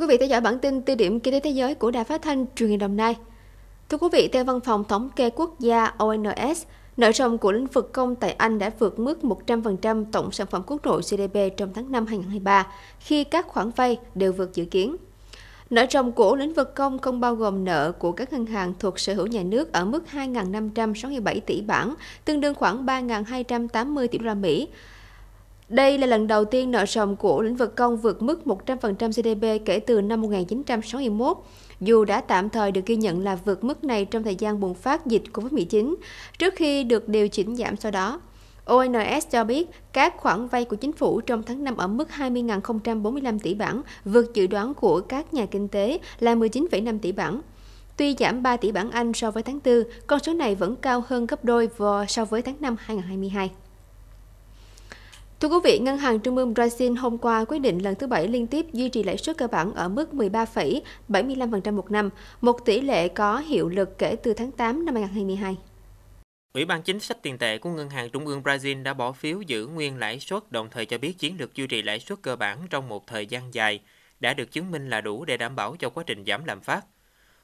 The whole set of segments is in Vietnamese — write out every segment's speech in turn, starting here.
quý vị theo dõi bản tin tiêu điểm kinh tế thế giới của Đài Phát thanh Truyền hình Đồng Nai. Thưa quý vị, theo Văn phòng Thống kê Quốc gia ONS, nợ ròng của lĩnh vực công tại Anh đã vượt mức 100% tổng sản phẩm quốc nội GDP trong tháng 5 2023, khi các khoản vay đều vượt dự kiến. Nợ ròng của lĩnh vực công không bao gồm nợ của các ngân hàng thuộc sở hữu nhà nước ở mức 2.567 tỷ bảng, tương đương khoảng 3.280 tỷ đô la Mỹ. Đây là lần đầu tiên nợ sòng của lĩnh vực công vượt mức 100% GDP kể từ năm 1961, dù đã tạm thời được ghi nhận là vượt mức này trong thời gian bùng phát dịch COVID-19, trước khi được điều chỉnh giảm sau đó. ONS cho biết các khoản vay của chính phủ trong tháng 5 ở mức 20.045 tỷ bảng, vượt dự đoán của các nhà kinh tế là 19,5 tỷ bảng. Tuy giảm 3 tỷ bảng Anh so với tháng 4, con số này vẫn cao hơn gấp đôi so với tháng 5 2022. Thưa quý vị, Ngân hàng Trung ương Brazil hôm qua quyết định lần thứ bảy liên tiếp duy trì lãi suất cơ bản ở mức 13,75% một năm, một tỷ lệ có hiệu lực kể từ tháng 8 năm 2022. Ủy ban chính sách tiền tệ của Ngân hàng Trung ương Brazil đã bỏ phiếu giữ nguyên lãi suất, đồng thời cho biết chiến lược duy trì lãi suất cơ bản trong một thời gian dài đã được chứng minh là đủ để đảm bảo cho quá trình giảm lạm phát.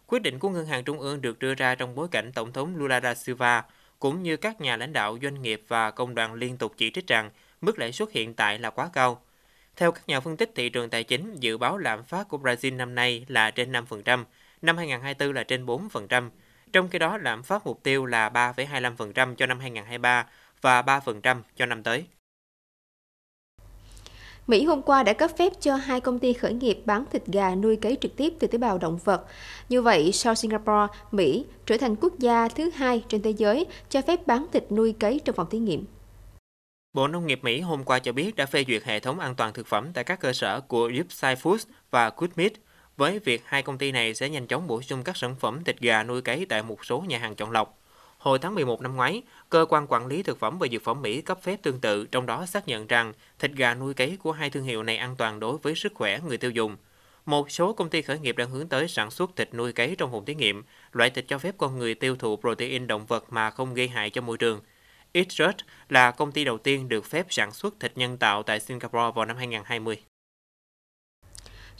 Quyết định của Ngân hàng Trung ương được đưa ra trong bối cảnh Tổng thống Lula da Silva cũng như các nhà lãnh đạo doanh nghiệp và công đoàn liên tục chỉ trích rằng mức lãi suất hiện tại là quá cao. Theo các nhà phân tích thị trường tài chính, dự báo lạm phát của Brazil năm nay là trên 5%, năm 2024 là trên 4%, trong khi đó lạm phát mục tiêu là 3,25% cho năm 2023 và 3% cho năm tới. Mỹ hôm qua đã cấp phép cho hai công ty khởi nghiệp bán thịt gà nuôi cấy trực tiếp từ tế bào động vật. Như vậy, sau Singapore, Mỹ trở thành quốc gia thứ hai trên thế giới cho phép bán thịt nuôi cấy trong phòng thí nghiệm. Bộ Nông nghiệp Mỹ hôm qua cho biết đã phê duyệt hệ thống an toàn thực phẩm tại các cơ sở của Ypsi Foods và Goodmeat, với việc hai công ty này sẽ nhanh chóng bổ sung các sản phẩm thịt gà nuôi cấy tại một số nhà hàng chọn lọc. Hồi tháng 11 năm ngoái, Cơ quan Quản lý Thực phẩm và Dược phẩm Mỹ cấp phép tương tự, trong đó xác nhận rằng thịt gà nuôi cấy của hai thương hiệu này an toàn đối với sức khỏe người tiêu dùng. Một số công ty khởi nghiệp đang hướng tới sản xuất thịt nuôi cấy trong vùng thí nghiệm, loại thịt cho phép con người tiêu thụ protein động vật mà không gây hại cho môi trường – Ipsrut là công ty đầu tiên được phép sản xuất thịt nhân tạo tại Singapore vào năm 2020.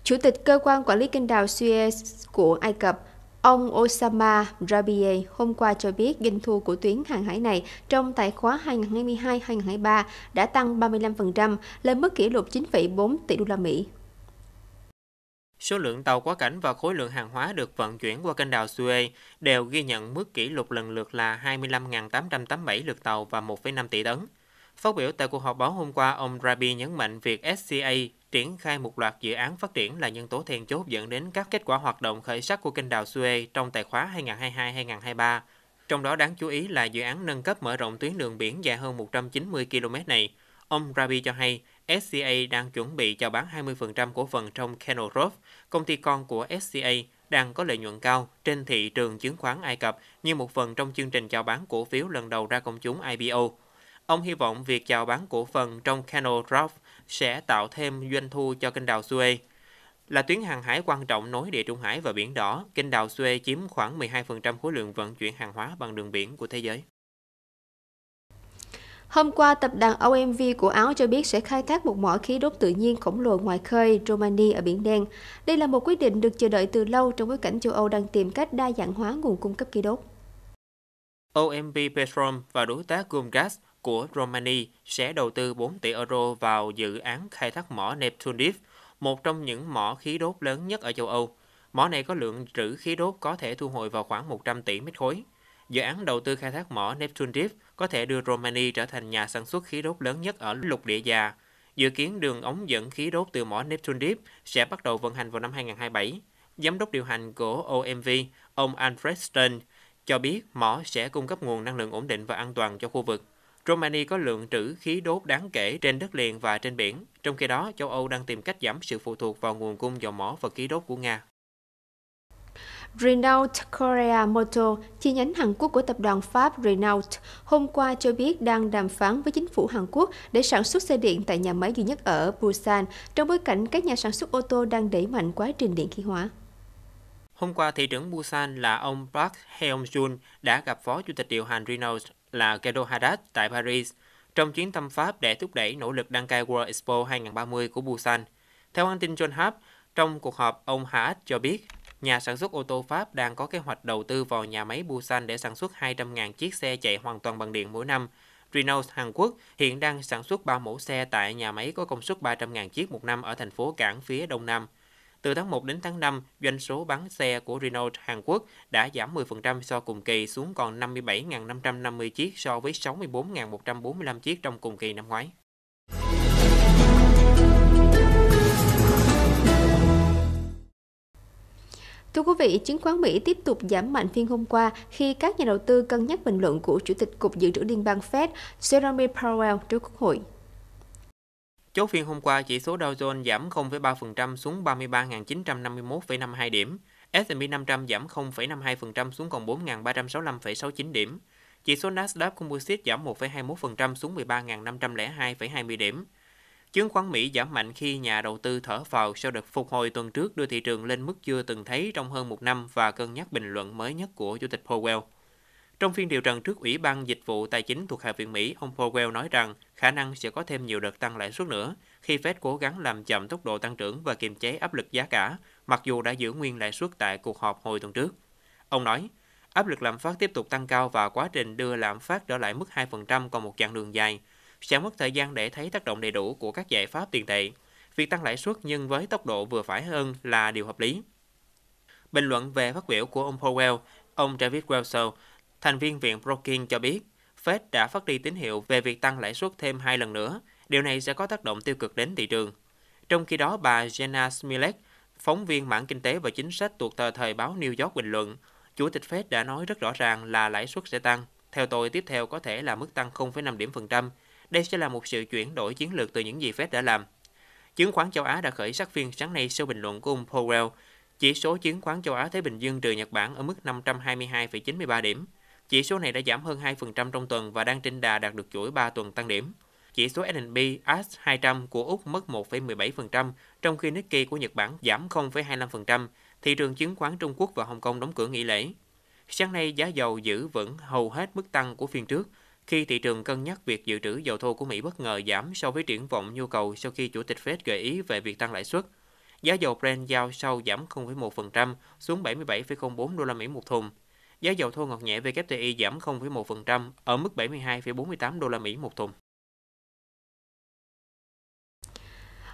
Chủ tịch Cơ quan Quản lý Kênh đào Suez của Ai Cập Ông Osama Rabie hôm qua cho biết doanh thu của tuyến hàng hải này trong tài khóa 2022-2023 đã tăng 35% lên mức kỷ lục 9,4 tỷ đô la Mỹ số lượng tàu quá cảnh và khối lượng hàng hóa được vận chuyển qua kênh đào Suez đều ghi nhận mức kỷ lục lần lượt là 25.887 lượt tàu và 1,5 tỷ tấn. Phát biểu tại cuộc họp báo hôm qua, ông Rabi nhấn mạnh việc SCA triển khai một loạt dự án phát triển là nhân tố then chốt dẫn đến các kết quả hoạt động khởi sắc của kênh đào Suez trong tài khóa 2022-2023, trong đó đáng chú ý là dự án nâng cấp mở rộng tuyến đường biển dài hơn 190 km này. Ông Rabi cho hay, SCA đang chuẩn bị chào bán 20% cổ phần trong Canal Growth, công ty con của SCA đang có lợi nhuận cao trên thị trường chứng khoán Ai Cập như một phần trong chương trình chào bán cổ phiếu lần đầu ra công chúng IPO. Ông hy vọng việc chào bán cổ phần trong Canal Growth sẽ tạo thêm doanh thu cho kênh đào Suez. Là tuyến hàng hải quan trọng nối Địa Trung Hải và Biển Đỏ, kênh đào Suez chiếm khoảng 12% khối lượng vận chuyển hàng hóa bằng đường biển của thế giới. Hôm qua, tập đoàn OMV của Áo cho biết sẽ khai thác một mỏ khí đốt tự nhiên khổng lồ ngoài khơi Romania ở Biển Đen. Đây là một quyết định được chờ đợi từ lâu trong bối cảnh châu Âu đang tìm cách đa dạng hóa nguồn cung cấp khí đốt. OMV Petrom và đối tác Gomgas của Romania sẽ đầu tư 4 tỷ euro vào dự án khai thác mỏ Neptune Deep, một trong những mỏ khí đốt lớn nhất ở châu Âu. Mỏ này có lượng trữ khí đốt có thể thu hồi vào khoảng 100 tỷ mét khối dự án đầu tư khai thác mỏ Neptune Deep có thể đưa Romania trở thành nhà sản xuất khí đốt lớn nhất ở lục địa già. Dự kiến đường ống dẫn khí đốt từ mỏ Neptune Deep sẽ bắt đầu vận hành vào năm 2027. Giám đốc điều hành của OMV, ông Alfred Stern, cho biết mỏ sẽ cung cấp nguồn năng lượng ổn định và an toàn cho khu vực. Romania có lượng trữ khí đốt đáng kể trên đất liền và trên biển, trong khi đó châu Âu đang tìm cách giảm sự phụ thuộc vào nguồn cung dầu mỏ và khí đốt của Nga. Renault Korea Motor, chi nhánh Hàn Quốc của tập đoàn Pháp Renault, hôm qua cho biết đang đàm phán với chính phủ Hàn Quốc để sản xuất xe điện tại nhà máy duy nhất ở Busan, trong bối cảnh các nhà sản xuất ô tô đang đẩy mạnh quá trình điện khí hóa. Hôm qua, thị trưởng Busan là ông Park Heung-jun đã gặp phó chủ tịch điều hành Renault là Gedo Haddad tại Paris trong chuyến thăm Pháp để thúc đẩy nỗ lực đăng cai World Expo 2030 của Busan. Theo hãng tin John Hap, trong cuộc họp, ông Haddad cho biết nhà sản xuất ô tô Pháp đang có kế hoạch đầu tư vào nhà máy Busan để sản xuất 200.000 chiếc xe chạy hoàn toàn bằng điện mỗi năm. Renault Hàn Quốc hiện đang sản xuất 3 mẫu xe tại nhà máy có công suất 300.000 chiếc một năm ở thành phố Cảng phía Đông Nam. Từ tháng 1 đến tháng 5, doanh số bán xe của Renault Hàn Quốc đã giảm 10% so cùng kỳ xuống còn 57.550 chiếc so với 64.145 chiếc trong cùng kỳ năm ngoái. Thưa quý vị, chứng khoán Mỹ tiếp tục giảm mạnh phiên hôm qua khi các nhà đầu tư cân nhắc bình luận của Chủ tịch Cục Dự trữ Liên bang Fed Jeremy Powell trước Quốc hội. Chốt phiên hôm qua, chỉ số Dow Jones giảm 0,3% xuống 33.951,52 điểm, S&P 500 giảm 0,52% xuống còn 4.365,69 điểm, chỉ số Nasdaq Composite giảm 1,21% xuống 13.502,20 điểm, Chứng khoán Mỹ giảm mạnh khi nhà đầu tư thở vào sau đợt phục hồi tuần trước đưa thị trường lên mức chưa từng thấy trong hơn một năm và cân nhắc bình luận mới nhất của Chủ tịch Powell. Trong phiên điều trần trước Ủy ban Dịch vụ Tài chính thuộc Hạ viện Mỹ, ông Powell nói rằng khả năng sẽ có thêm nhiều đợt tăng lãi suất nữa khi Fed cố gắng làm chậm tốc độ tăng trưởng và kiềm chế áp lực giá cả, mặc dù đã giữ nguyên lãi suất tại cuộc họp hồi tuần trước. Ông nói, áp lực lạm phát tiếp tục tăng cao và quá trình đưa lạm phát trở lại mức 2% còn một chặng đường dài – sẽ mất thời gian để thấy tác động đầy đủ của các giải pháp tiền tệ. Việc tăng lãi suất nhưng với tốc độ vừa phải hơn là điều hợp lý. Bình luận về phát biểu của ông Powell, ông Travis Welso, thành viên Viện Brookings cho biết, Fed đã phát đi tín hiệu về việc tăng lãi suất thêm hai lần nữa. Điều này sẽ có tác động tiêu cực đến thị trường. Trong khi đó, bà Jenna Smilek, phóng viên mảng kinh tế và chính sách thuộc tờ thời báo New York bình luận, Chủ tịch Fed đã nói rất rõ ràng là lãi suất sẽ tăng. Theo tôi, tiếp theo có thể là mức tăng 0,5 điểm phần trăm đây sẽ là một sự chuyển đổi chiến lược từ những gì Fed đã làm. Chứng khoán châu Á đã khởi sắc phiên sáng nay sau bình luận của ông Powell. Chỉ số chứng khoán châu Á Thái Bình Dương trừ Nhật Bản ở mức 522,93 điểm. Chỉ số này đã giảm hơn 2% trong tuần và đang trên đà đạt được chuỗi 3 tuần tăng điểm. Chỉ số S&P AS 200 của Úc mất 1,17%, trong khi Nikkei của Nhật Bản giảm 0,25%. Thị trường chứng khoán Trung Quốc và Hồng Kông đóng cửa nghỉ lễ. Sáng nay giá dầu giữ vững hầu hết mức tăng của phiên trước – khi thị trường cân nhắc việc dự trữ dầu thô của Mỹ bất ngờ giảm so với triển vọng nhu cầu sau khi Chủ tịch Fed gợi ý về việc tăng lãi suất. Giá dầu Brent giao sau giảm 0,1% xuống 77,04 đô la Mỹ một thùng. Giá dầu thô ngọt nhẹ WTI giảm 0,1% ở mức 72,48 đô la Mỹ một thùng.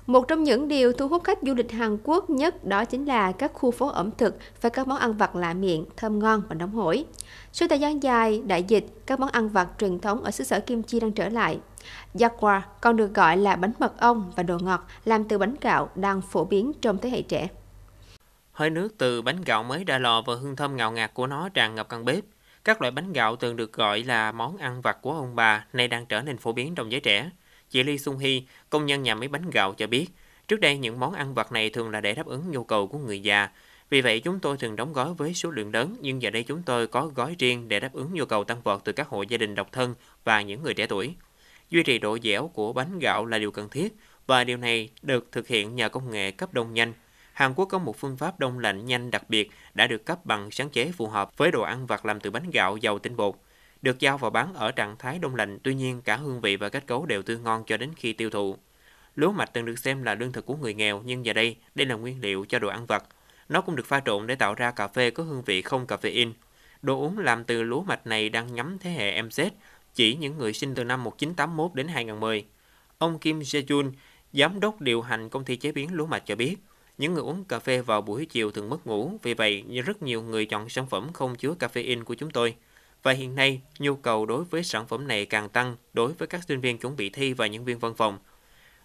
Một trong những điều thu hút khách du lịch Hàn Quốc nhất đó chính là các khu phố ẩm thực với các món ăn vặt lạ miệng, thơm ngon và nóng hổi. Sau thời gian dài, đại dịch, các món ăn vặt truyền thống ở xứ sở kim chi đang trở lại. Yakwa còn được gọi là bánh mật ong và đồ ngọt làm từ bánh gạo đang phổ biến trong thế hệ trẻ. Hơi nước từ bánh gạo mới ra lò và hương thơm ngào ngạt của nó tràn ngập căn bếp. Các loại bánh gạo từng được gọi là món ăn vặt của ông bà nay đang trở nên phổ biến trong giới trẻ. Chị Lee Sung Hee, công nhân nhà máy bánh gạo cho biết, trước đây những món ăn vặt này thường là để đáp ứng nhu cầu của người già. Vì vậy chúng tôi thường đóng gói với số lượng lớn, nhưng giờ đây chúng tôi có gói riêng để đáp ứng nhu cầu tăng vọt từ các hộ gia đình độc thân và những người trẻ tuổi. Duy trì độ dẻo của bánh gạo là điều cần thiết và điều này được thực hiện nhờ công nghệ cấp đông nhanh. Hàn Quốc có một phương pháp đông lạnh nhanh đặc biệt đã được cấp bằng sáng chế phù hợp với đồ ăn vặt làm từ bánh gạo giàu tinh bột được giao và bán ở trạng thái đông lạnh, tuy nhiên cả hương vị và kết cấu đều tươi ngon cho đến khi tiêu thụ. Lúa mạch từng được xem là lương thực của người nghèo, nhưng giờ đây, đây là nguyên liệu cho đồ ăn vặt. Nó cũng được pha trộn để tạo ra cà phê có hương vị không caffeine. Đồ uống làm từ lúa mạch này đang nhắm thế hệ mz chỉ những người sinh từ năm 1981 đến 2010. Ông Kim Jae-jun, giám đốc điều hành công ty chế biến lúa mạch cho biết, những người uống cà phê vào buổi chiều thường mất ngủ, vì vậy rất nhiều người chọn sản phẩm không chứa caffeine của chúng tôi – và hiện nay, nhu cầu đối với sản phẩm này càng tăng đối với các sinh viên chuẩn bị thi và nhân viên văn phòng.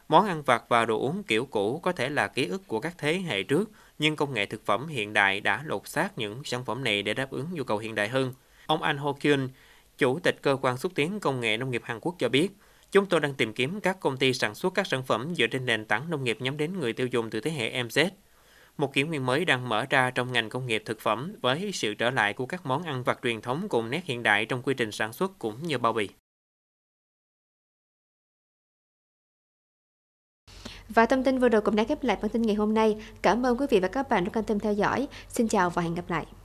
Món ăn vặt và đồ uống kiểu cũ có thể là ký ức của các thế hệ trước, nhưng công nghệ thực phẩm hiện đại đã lột xác những sản phẩm này để đáp ứng nhu cầu hiện đại hơn. Ông Anh Ho Kyun, Chủ tịch Cơ quan Xúc tiến Công nghệ Nông nghiệp Hàn Quốc cho biết, chúng tôi đang tìm kiếm các công ty sản xuất các sản phẩm dựa trên nền tảng nông nghiệp nhắm đến người tiêu dùng từ thế hệ MZ một kỷ nguyên mới đang mở ra trong ngành công nghiệp thực phẩm với sự trở lại của các món ăn vặt truyền thống cùng nét hiện đại trong quy trình sản xuất cũng như bao bì. Và thông tin vừa rồi cũng đã khép lại bản tin ngày hôm nay. Cảm ơn quý vị và các bạn đã quan tâm theo dõi. Xin chào và hẹn gặp lại.